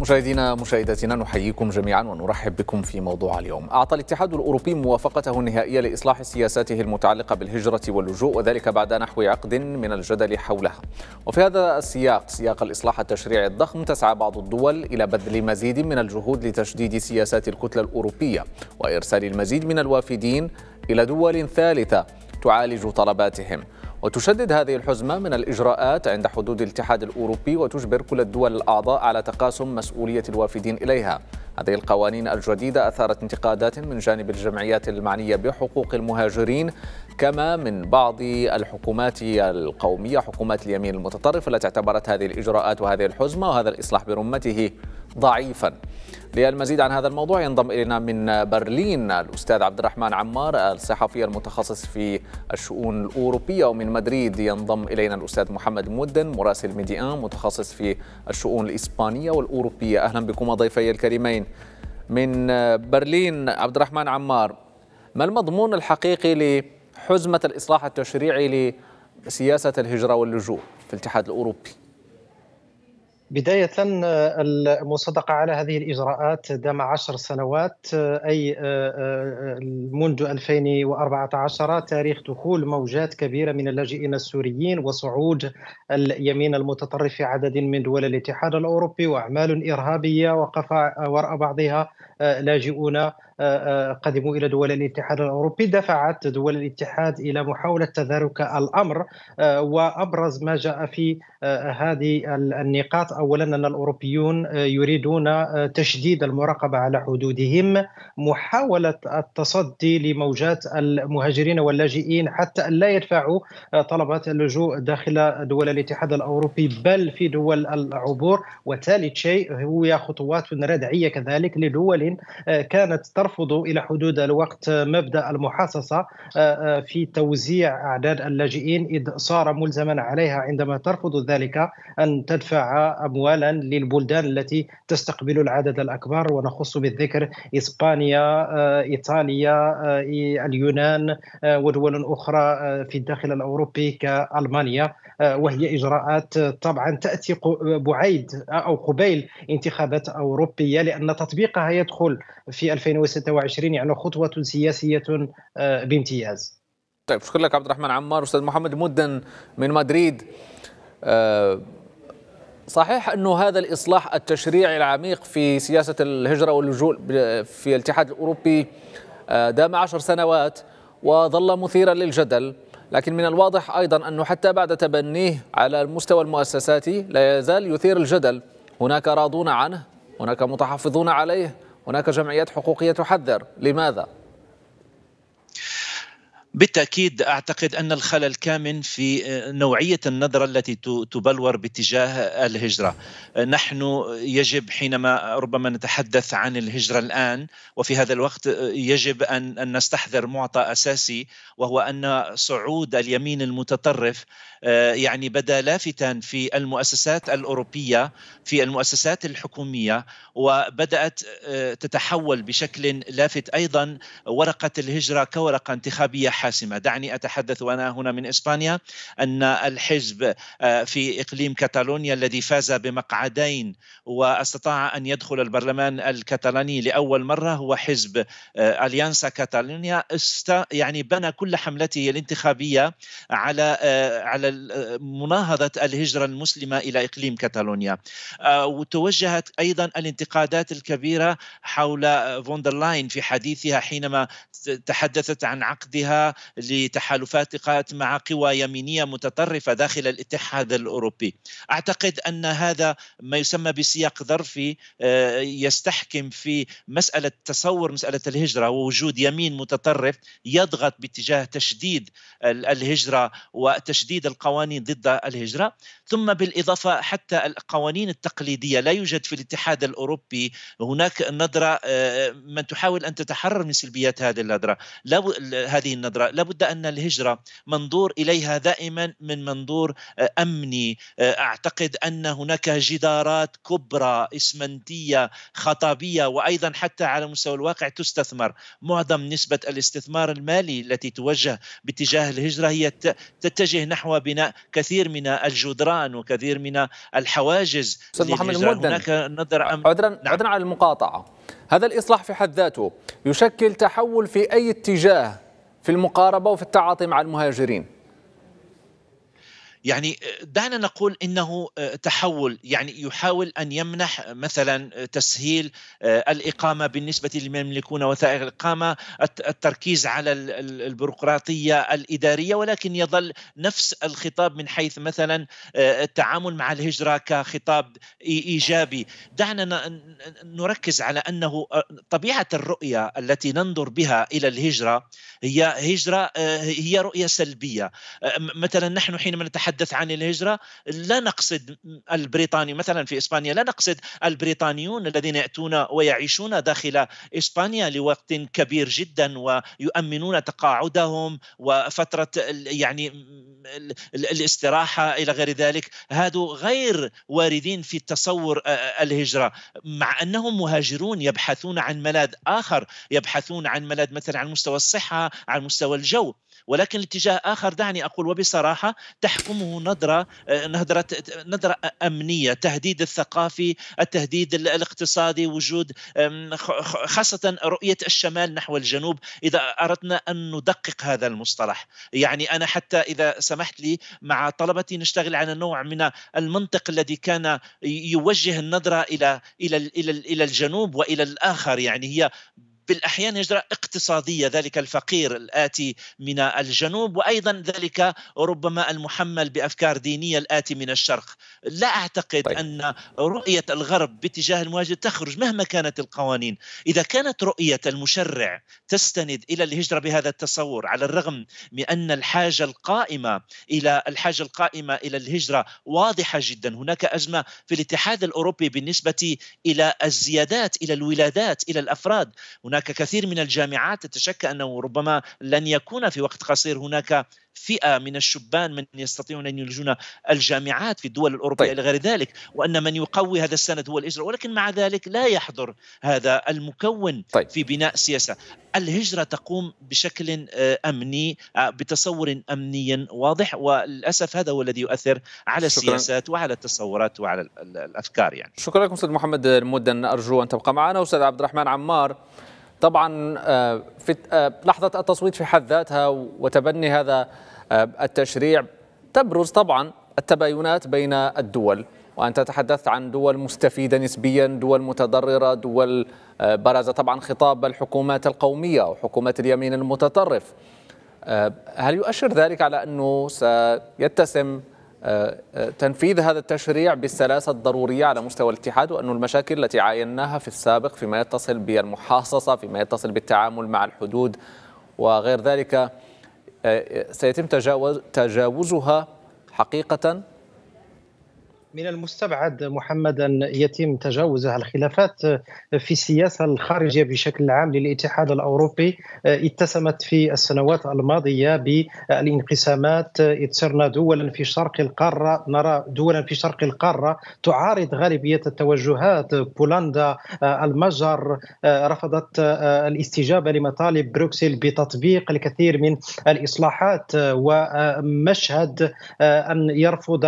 مشاهدينا مشاهداتنا نحييكم جميعا ونرحب بكم في موضوع اليوم أعطى الاتحاد الأوروبي موافقته النهائية لإصلاح سياساته المتعلقة بالهجرة واللجوء وذلك بعد نحو عقد من الجدل حولها وفي هذا السياق سياق الإصلاح التشريعي الضخم تسعى بعض الدول إلى بذل مزيد من الجهود لتشديد سياسات الكتلة الأوروبية وإرسال المزيد من الوافدين إلى دول ثالثة تعالج طلباتهم وتشدد هذه الحزمة من الإجراءات عند حدود الاتحاد الأوروبي وتجبر كل الدول الأعضاء على تقاسم مسؤولية الوافدين إليها هذه القوانين الجديدة أثارت انتقادات من جانب الجمعيات المعنية بحقوق المهاجرين كما من بعض الحكومات القومية حكومات اليمين المتطرف التي اعتبرت هذه الإجراءات وهذه الحزمة وهذا الإصلاح برمته ضعيفا للمزيد عن هذا الموضوع ينضم إلينا من برلين الأستاذ عبد الرحمن عمار الصحفي المتخصص في الشؤون الأوروبية ومن مدريد ينضم إلينا الأستاذ محمد مدن مراسل ميديان متخصص في الشؤون الإسبانية والأوروبية أهلا بكم ضيفي الكريمين من برلين عبد الرحمن عمار ما المضمون الحقيقي لحزمة الإصلاح التشريعي لسياسة الهجرة واللجوء في الاتحاد الأوروبي؟ بداية آه، المصادقة على هذه الإجراءات دام عشر سنوات آه، أي آه، منذ 2014 تاريخ دخول موجات كبيرة من اللاجئين السوريين وصعود اليمين المتطرف في عدد من دول الاتحاد الأوروبي وأعمال إرهابية وقف وراء بعضها لاجئون قدموا الى دول الاتحاد الاوروبي دفعت دول الاتحاد الى محاوله تدارك الامر آه، وابرز ما جاء في آه، هذه النقاط اولا ان الاوروبيون آه، يريدون تشديد المراقبه على حدودهم محاوله التصدي لموجات المهاجرين واللاجئين حتى لا يدفعوا طلبات اللجوء داخل دول الاتحاد الاوروبي بل في دول العبور وثالث شيء هو خطوات ردعيه كذلك لدول كانت ترفض ترفض الى حدود الوقت مبدا المحاصصه آه، آه، في توزيع اعداد اللاجئين اذ صار ملزما عليها عندما ترفض ذلك ان تدفع اموالا للبلدان التي تستقبل العدد الاكبر ونخص بالذكر اسبانيا آه، ايطاليا اليونان ودول اخرى في الداخل الاوروبي كالمانيا وهي اجراءات طبعا تاتي بعيد او قبيل انتخابات اوروبيه لان تطبيقها يدخل في 2016 26 يعني خطوة سياسية آه، بامتياز طيب شكرا لك عبد الرحمن عمار أستاذ محمد مدن من مدريد آه، صحيح أنه هذا الإصلاح التشريعي العميق في سياسة الهجرة واللجوء في الاتحاد الأوروبي آه، دام عشر سنوات وظل مثيرا للجدل لكن من الواضح أيضا أنه حتى بعد تبنيه على المستوى المؤسساتي لا يزال يثير الجدل هناك راضون عنه هناك متحفظون عليه هناك جمعيات حقوقية تحذر لماذا؟ بالتاكيد اعتقد ان الخلل كامن في نوعيه النظره التي تبلور باتجاه الهجره. نحن يجب حينما ربما نتحدث عن الهجره الان وفي هذا الوقت يجب ان نستحضر معطى اساسي وهو ان صعود اليمين المتطرف آه، يعني بدا لافتا في المؤسسات الاوروبيه في المؤسسات الحكوميه وبدات آه، تتحول بشكل لافت ايضا ورقه الهجره كورقه انتخابيه حالية حاسمة دعني أتحدث وأنا هنا من إسبانيا أن الحزب آه، في إقليم كاتالونيا الذي فاز بمقعدين واستطاع أن يدخل البرلمان الكتالاني لأول مرة هو حزب آه، أليانسا كاتالونيا است... يعني بنى كل حملته الانتخابية على آه، على مناهضة الهجرة المسلمة إلى إقليم كاتالونيا وتوجهت أيضا الانتقادات الكبيرة حول فوندرلاين في حديثها حينما تحدثت عن عقدها لتحالفات لتحالفات مع قوى يمينيه متطرفه داخل الاتحاد الاوروبي. اعتقد ان هذا ما يسمى بسياق ظرفي آه، يستحكم في مساله تصور مساله الهجره ووجود يمين متطرف يضغط باتجاه تشديد الهجره وتشديد القوانين ضد الهجره، ثم بالاضافه حتى القوانين التقليديه لا يوجد في الاتحاد الاوروبي هناك نظره آه، من تحاول ان تتحرر من سلبيات هذه النظره، هذه النظره الهجرة لابد أن الهجرة منظور إليها دائما من منظور آه، أمني آه، أعتقد أن هناك جدارات كبرى إسمنتية خطابية وأيضا حتى على مستوى الواقع تستثمر معظم نسبة الاستثمار المالي التي توجه باتجاه الهجرة هي تتجه نحو بناء كثير من الجدران وكثير من الحواجز أستاذ محمد هناك نظر أم... عذرا نعم. عذرا على المقاطعة هذا الإصلاح في حد ذاته يشكل تحول في أي اتجاه في المقاربة وفي التعاطي مع المهاجرين يعني آه، دعنا نقول انه آه، تحول يعني يحاول ان يمنح مثلا تسهيل آه، الاقامه بالنسبه لمن يملكون وثائق الاقامه التركيز على البيروقراطيه الاداريه ولكن يظل نفس الخطاب من حيث مثلا التعامل مع الهجره كخطاب ايجابي دعنا نركز على انه طبيعه الرؤيه التي ننظر بها الى الهجره هي هجره هي رؤيه سلبيه مثلا نحن حينما نتحدث نتحدث عن الهجرة لا نقصد البريطاني مثلا في إسبانيا لا نقصد البريطانيون الذين يأتون ويعيشون داخل إسبانيا لوقت كبير جدا ويؤمنون تقاعدهم وفترة يعني الاستراحة إلى غير ذلك هادو غير واردين في تصور الهجرة مع أنهم مهاجرون يبحثون عن ملاذ آخر يبحثون عن ملاذ مثلا عن مستوى الصحة عن مستوى الجو ولكن الاتجاه اخر دعني اقول وبصراحه تحكمه نظره آه، نظره نظره امنيه تهديد الثقافي التهديد الاقتصادي وجود خاصه رؤيه الشمال نحو الجنوب اذا اردنا ان ندقق هذا المصطلح يعني انا حتى اذا سمحت لي مع طلبتي نشتغل على نوع من المنطق الذي كان يوجه النظره الى الى الى الجنوب والى الاخر يعني هي بالاحيان هجره اقتصاديه ذلك الفقير الاتي من الجنوب وايضا ذلك ربما المحمل بافكار دينيه الاتي من الشرق لا اعتقد طيب. ان رؤيه الغرب باتجاه المهاجر تخرج مهما كانت القوانين اذا كانت رؤيه المشرع تستند الى الهجره بهذا التصور على الرغم من ان الحاجه القائمه الى الحاجه القائمه الى الهجره واضحه جدا هناك ازمه في الاتحاد الاوروبي بالنسبه الى الزيادات الى الولادات الى الافراد هناك هناك كثير من الجامعات تتشكى أنه ربما لن يكون في وقت قصير هناك فئة من الشبان من يستطيعون أن يلجون الجامعات في الدول الأوروبية طيب. إلى غير ذلك وأن من يقوي هذا السند هو الهجرة ولكن مع ذلك لا يحضر هذا المكون طيب. في بناء سياسة الهجرة تقوم بشكل آه، أمني آه، بتصور أمني واضح وللأسف هذا هو الذي يؤثر على السياسات وعلى التصورات وعلى الأفكار يعني شكرا لكم أستاذ محمد المدن آه، أرجو أن تبقى معنا أستاذ عبد الرحمن عمار طبعا آه، في آه، لحظة التصويت في حد ذاتها وتبني هذا آه، التشريع تبرز طبعا التباينات بين الدول وأنت تحدثت عن دول مستفيدة نسبيا دول متضررة دول برز طبعا خطاب الحكومات القومية وحكومة اليمين المتطرف هل يؤشر ذلك على أنه سيتسم آه، آه، تنفيذ هذا التشريع بالسلاسة الضرورية على مستوى الاتحاد وأن المشاكل التي عايناها في السابق فيما يتصل بالمحاصصة فيما يتصل بالتعامل مع الحدود وغير ذلك آه، سيتم تجاوز تجاوزها حقيقة من المستبعد محمد ان يتم تجاوز الخلافات في السياسه الخارجيه بشكل عام للاتحاد الاوروبي اتسمت في السنوات الماضيه بالانقسامات اتصرنا صرنا دولا في شرق القاره نرى دولا في شرق القاره تعارض غالبيه التوجهات بولندا المجر رفضت الاستجابه لمطالب بروكسل بتطبيق الكثير من الاصلاحات ومشهد ان يرفض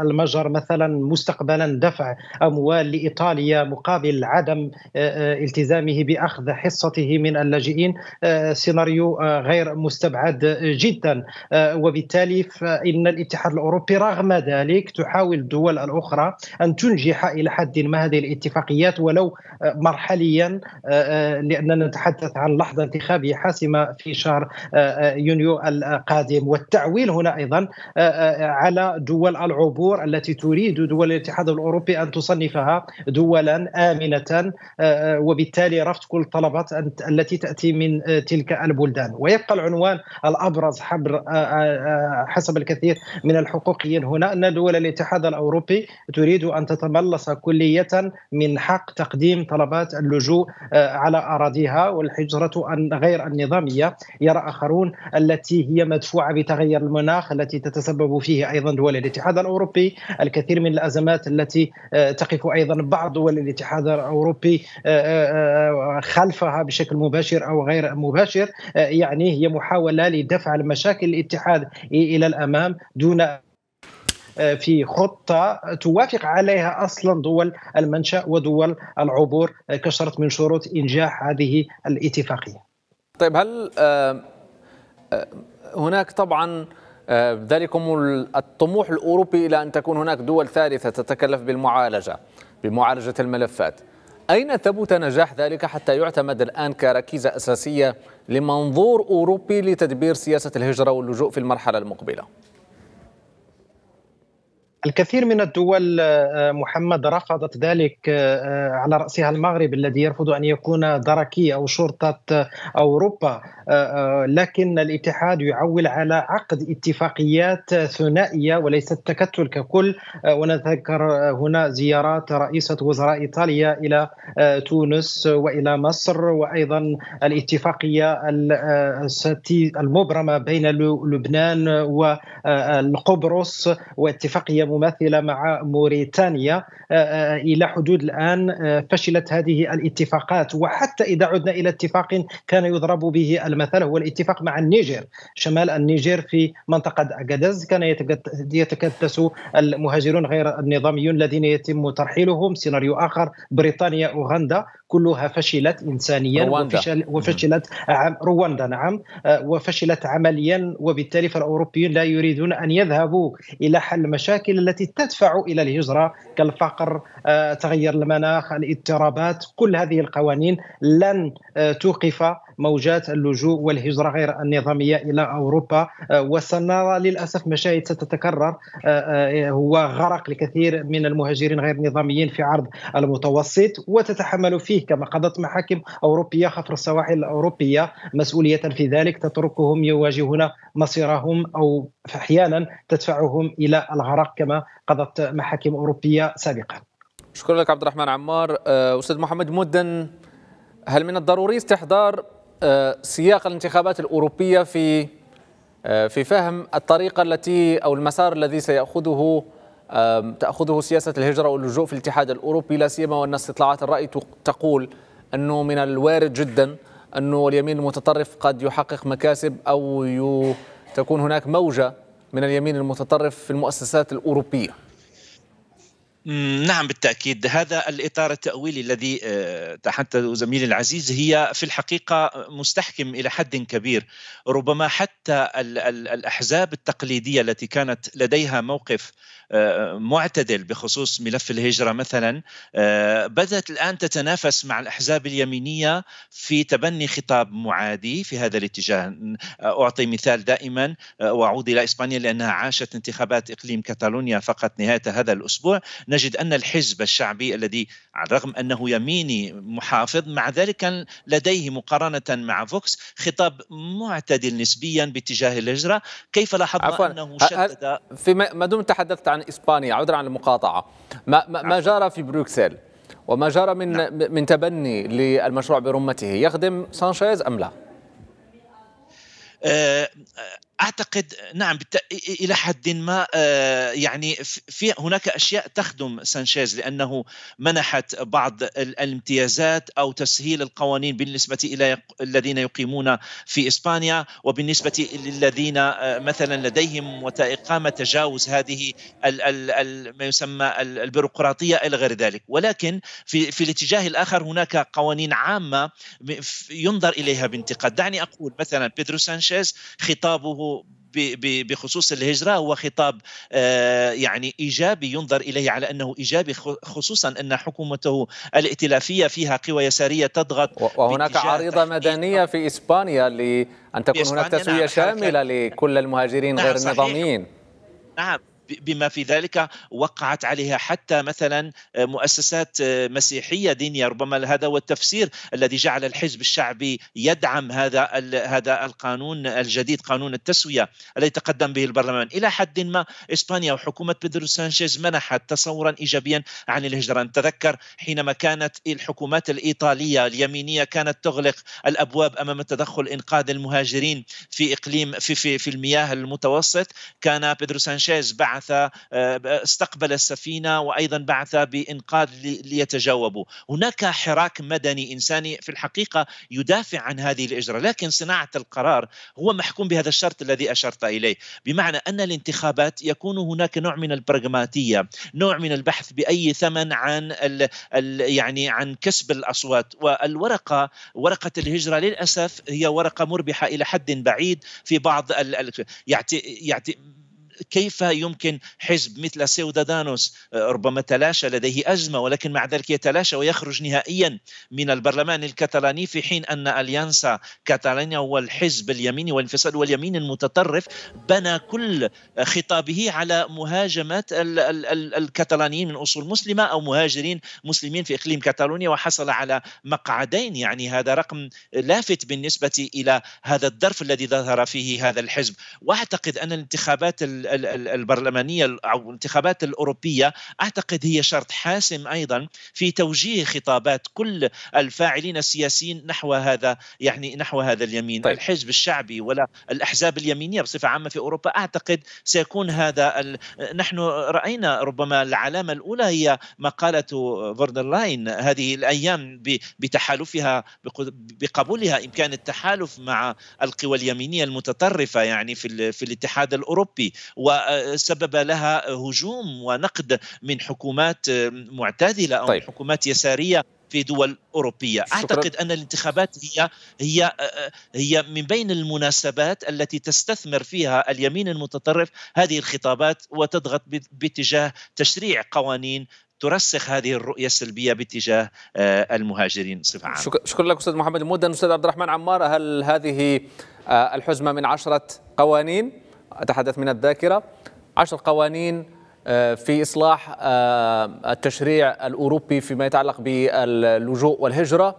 المجر مثلا مستقبلا دفع اموال لايطاليا مقابل عدم آه، آه، التزامه باخذ حصته من اللاجئين آه، سيناريو غير مستبعد جدا وبالتالي فان الاتحاد الاوروبي رغم ذلك تحاول الدول الاخرى ان تنجح الى حد ما هذه الاتفاقيات ولو مرحليا لاننا نتحدث عن لحظه انتخابيه حاسمه في شهر يونيو القادم والتعويل هنا ايضا على دول العبور التي تريد دول الاتحاد الاوروبي ان تصنفها دولا امنه آه، آه، وبالتالي رفض كل الطلبات التي تاتي من آه، تلك البلدان ويبقى العنوان الابرز حبر حسب الكثير من الحقوقيين هنا ان دول الاتحاد الاوروبي تريد ان تتملص كليه من حق تقديم طلبات اللجوء على اراضيها والحجره غير النظاميه يرى اخرون التي هي مدفوعه بتغير المناخ التي تتسبب فيه ايضا دول الاتحاد الاوروبي الكثير كثير من الازمات التي آه، تقف ايضا بعض دول الاتحاد الاوروبي آه، آه، خلفها بشكل مباشر او غير مباشر يعني هي محاوله لدفع المشاكل الاتحاد الى الامام دون في خطه توافق عليها اصلا دول المنشا ودول العبور كشرط من شروط انجاح هذه الاتفاقيه. طيب هل هناك طبعا آه، ذلكم الطموح الأوروبي إلى أن تكون هناك دول ثالثة تتكلف بالمعالجة بمعالجة الملفات أين ثبت نجاح ذلك حتى يعتمد الآن كركيزة أساسية لمنظور أوروبي لتدبير سياسة الهجرة واللجوء في المرحلة المقبلة؟ الكثير من الدول آه، آه، محمد رفضت ذلك آه، على رأسها المغرب الذي يرفض أن يكون دركي أو شرطة أوروبا لكن الاتحاد يعول على عقد اتفاقيات ثنائية وليس التكتل ككل ونذكر هنا زيارات رئيسة وزراء إيطاليا إلى تونس وإلى مصر وأيضا الاتفاقية المبرمة بين لبنان والقبرص واتفاقية المماثله مع موريتانيا آه، آه، الى حدود الان آه، فشلت هذه الاتفاقات وحتى اذا عدنا الى اتفاق كان يضرب به المثل هو الاتفاق مع النيجر شمال النيجر في منطقه اكاداز كان يتكدس المهاجرون غير النظاميون الذين يتم ترحيلهم سيناريو اخر بريطانيا اوغندا كلها فشلت انسانيا وفشل وفشلت عم رواندا نعم وفشلت عمليا وبالتالي فالاوروبيون لا يريدون ان يذهبوا الى حل مشاكل التي تدفع الى الهجره كالفقر آه، تغير المناخ الاضطرابات كل هذه القوانين لن آه، توقف موجات اللجوء والهجرة غير النظامية إلى أوروبا آه، وسنرى للأسف مشاهد ستتكرر آه، آه، هو غرق لكثير من المهاجرين غير النظاميين في عرض المتوسط وتتحمل فيه كما قضت محاكم أوروبية خفر السواحل الأوروبية مسؤولية في ذلك تتركهم يواجهون مصيرهم أو أحيانا تدفعهم إلى الغرق كما قضت محاكم أوروبية سابقا شكرا لك عبد الرحمن عمار أستاذ محمد مدن هل من الضروري استحضار آه، سياق الانتخابات الأوروبية في آه، في فهم الطريقة التي أو المسار الذي سيأخذه تأخذه سياسة الهجرة واللجوء في الاتحاد الأوروبي لا سيما وأن استطلاعات الرأي تقول أنه من الوارد جدا أنه اليمين المتطرف قد يحقق مكاسب أو تكون هناك موجة من اليمين المتطرف في المؤسسات الأوروبية نعم بالتأكيد هذا الإطار التأويلي الذي آه، تحدث زميلي العزيز هي في الحقيقة مستحكم إلى حد كبير ربما حتى الأحزاب التقليدية التي كانت لديها موقف آه، معتدل بخصوص ملف الهجرة مثلا آه، بدأت الآن تتنافس مع الأحزاب اليمينية في تبني خطاب معادي في هذا الاتجاه أعطي مثال دائما وأعود إلى إسبانيا لأنها عاشت انتخابات إقليم كاتالونيا فقط نهاية هذا الأسبوع نجد أن الحزب الشعبي الذي على الرغم أنه يميني محافظ مع ذلك كان لديه مقارنة مع فوكس خطاب معتدل نسبيا باتجاه الهجرة كيف لاحظنا عفواً. أنه شدد فيما دمت تحدثت عن إسبانيا عذرا عن المقاطعة ما, ما, ما جرى في بروكسل وما جرى من نعم. من تبني للمشروع برمته يخدم سانشيز ام لا؟ آه، اعتقد نعم بت... الى حد ما آه، يعني في هناك اشياء تخدم سانشيز لانه منحت بعض الامتيازات او تسهيل القوانين بالنسبه الى الذين يقيمون في اسبانيا وبالنسبه للذين آه، مثلا لديهم اقامه تجاوز هذه ال... ال... ال... ما يسمى البيروقراطيه الى غير ذلك ولكن في في الاتجاه الاخر هناك قوانين عامه ينظر اليها بانتقاد دعني اقول مثلا بيدرو سانشيز خطابه بخصوص الهجرة هو خطاب آه، يعني إيجابي ينظر إليه على أنه إيجابي خصوصا أن حكومته الائتلافية فيها قوى يسارية تضغط وهناك عريضة مدنية في إسبانيا لأن تكون هناك نعم، تسوية شاملة لكل المهاجرين نعم، غير النظاميين نعم بما في ذلك وقعت عليها حتى مثلا مؤسسات مسيحيه دينيه ربما هذا هو التفسير الذي جعل الحزب الشعبي يدعم هذا هذا القانون الجديد قانون التسويه الذي تقدم به البرلمان الى حد ما اسبانيا وحكومه بيدرو سانشيز منحت تصورا ايجابيا عن الهجره نتذكر حينما كانت الحكومات الايطاليه اليمينيه كانت تغلق الابواب امام تدخل انقاذ المهاجرين في اقليم في في, في المياه المتوسط كان بيدرو سانشيز بعد بعث آه، استقبل السفينه وايضا بعث بانقاذ ليتجاوبوا، هناك حراك مدني انساني في الحقيقه يدافع عن هذه الاجراء، لكن صناعه القرار هو محكوم بهذا الشرط الذي اشرت اليه، بمعنى ان الانتخابات يكون هناك نوع من البراغماتيه، نوع من البحث باي ثمن عن الـ الـ يعني عن كسب الاصوات، والورقه ورقه الهجره للاسف هي ورقه مربحه الى حد بعيد في بعض الـ يعني كيف يمكن حزب مثل سيودادانوس آه، ربما تلاشى لديه أزمة ولكن مع ذلك يتلاشى ويخرج نهائيا من البرلمان الكتالاني في حين أن أليانسا هو والحزب اليميني والانفصال واليمين المتطرف بنى كل خطابه على مهاجمة الكتالانيين من أصول مسلمة أو مهاجرين مسلمين في إقليم كاتالونيا وحصل على مقعدين يعني هذا رقم لافت بالنسبة إلى هذا الظرف الذي ظهر فيه هذا الحزب وأعتقد أن الانتخابات البرلمانيه او الانتخابات الاوروبيه اعتقد هي شرط حاسم ايضا في توجيه خطابات كل الفاعلين السياسيين نحو هذا يعني نحو هذا اليمين طيب. الحزب الشعبي ولا الاحزاب اليمينيه بصفه عامه في اوروبا اعتقد سيكون هذا ال... نحن راينا ربما العلامه الاولى هي مقاله فوردرلاين هذه الايام ب... بتحالفها بقبولها امكان التحالف مع القوى اليمينيه المتطرفه يعني في ال... في الاتحاد الاوروبي وسبب لها هجوم ونقد من حكومات معتدله او طيب. حكومات يساريه في دول اوروبيه شكرا. اعتقد ان الانتخابات هي هي هي من بين المناسبات التي تستثمر فيها اليمين المتطرف هذه الخطابات وتضغط باتجاه تشريع قوانين ترسخ هذه الرؤية السلبية باتجاه آه، المهاجرين بصفة عامة شكرا لك أستاذ محمد المودن أستاذ عبد الرحمن عمار هل هذه آه، الحزمة من عشرة قوانين أتحدث من الذاكرة عشر قوانين آه، في إصلاح آه، التشريع الأوروبي فيما يتعلق باللجوء والهجرة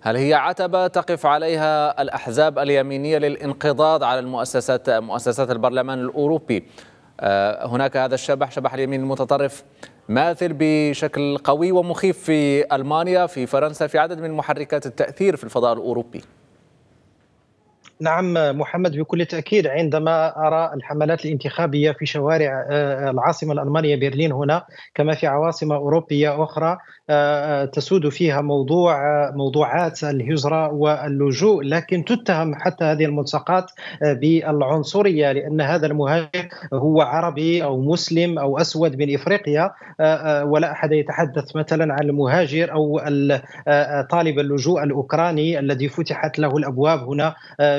هل هي عتبة تقف عليها الأحزاب اليمينية للانقضاض على المؤسسات مؤسسات البرلمان الأوروبي آه، هناك هذا الشبح شبح اليمين المتطرف ماثل بشكل قوي ومخيف في ألمانيا في فرنسا في عدد من محركات التأثير في الفضاء الأوروبي نعم محمد بكل تاكيد عندما ارى الحملات الانتخابيه في شوارع آه، العاصمه الالمانيه برلين هنا كما في عواصم اوروبيه اخرى تسود فيها موضوع موضوعات الهجرة واللجوء لكن تتهم حتى هذه الملصقات آه، بالعنصرية لأن هذا المهاجر هو عربي أو مسلم أو أسود من إفريقيا آه، آه، ولا أحد يتحدث مثلا عن المهاجر أو طالب اللجوء الأوكراني الذي فتحت له الأبواب هنا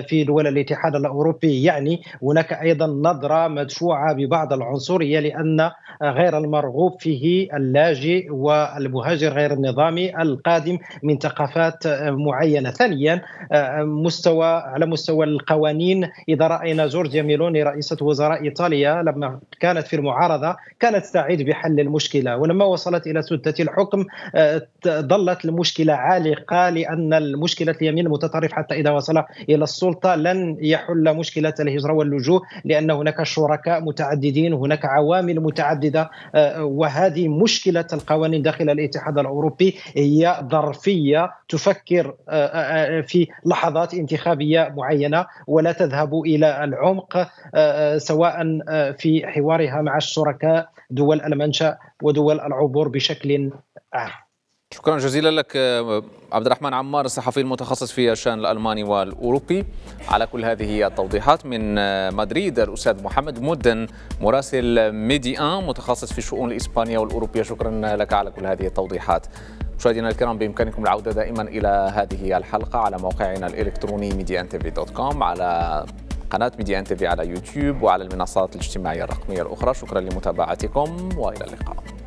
في دول الاتحاد الأوروبي يعني هناك أيضا نظرة مدفوعة ببعض العنصرية لأن غير المرغوب فيه اللاجئ والمهاجر التاجر غير النظامي القادم من ثقافات معينه ثانيا مستوى على مستوى القوانين اذا راينا جورجيا ميلوني رئيسه وزراء ايطاليا لما كانت في المعارضه كانت تعيد بحل المشكله ولما وصلت الى سده الحكم ظلت المشكله عالقه لان المشكله اليمين المتطرف حتى اذا وصل الى السلطه لن يحل مشكله الهجره واللجوء لان هناك شركاء متعددين هناك عوامل متعدده وهذه مشكله القوانين داخل الاتحاد الاتحاد الأوروبي هي ظرفية تفكر آه، آه، آه، في لحظات انتخابية معينة ولا تذهب إلى العمق سواء في حوارها مع الشركاء دول المنشأ ودول العبور بشكل عام شكرا جزيلا لك آه، عبد الرحمن عمار الصحفي المتخصص في الشان الالماني والاوروبي على كل هذه التوضيحات من آه، مدريد الاستاذ محمد مدن مراسل ميدي ان متخصص في الشؤون الاسبانيه والاوروبيه شكرا لك على كل هذه التوضيحات مشاهدينا الكرام بامكانكم العوده دائما الى هذه الحلقه على موقعنا الالكتروني ميديا ان تي دوت كوم على قناه ميديا ان تي في على يوتيوب وعلى المنصات الاجتماعيه الرقميه الاخرى شكرا لمتابعتكم والى اللقاء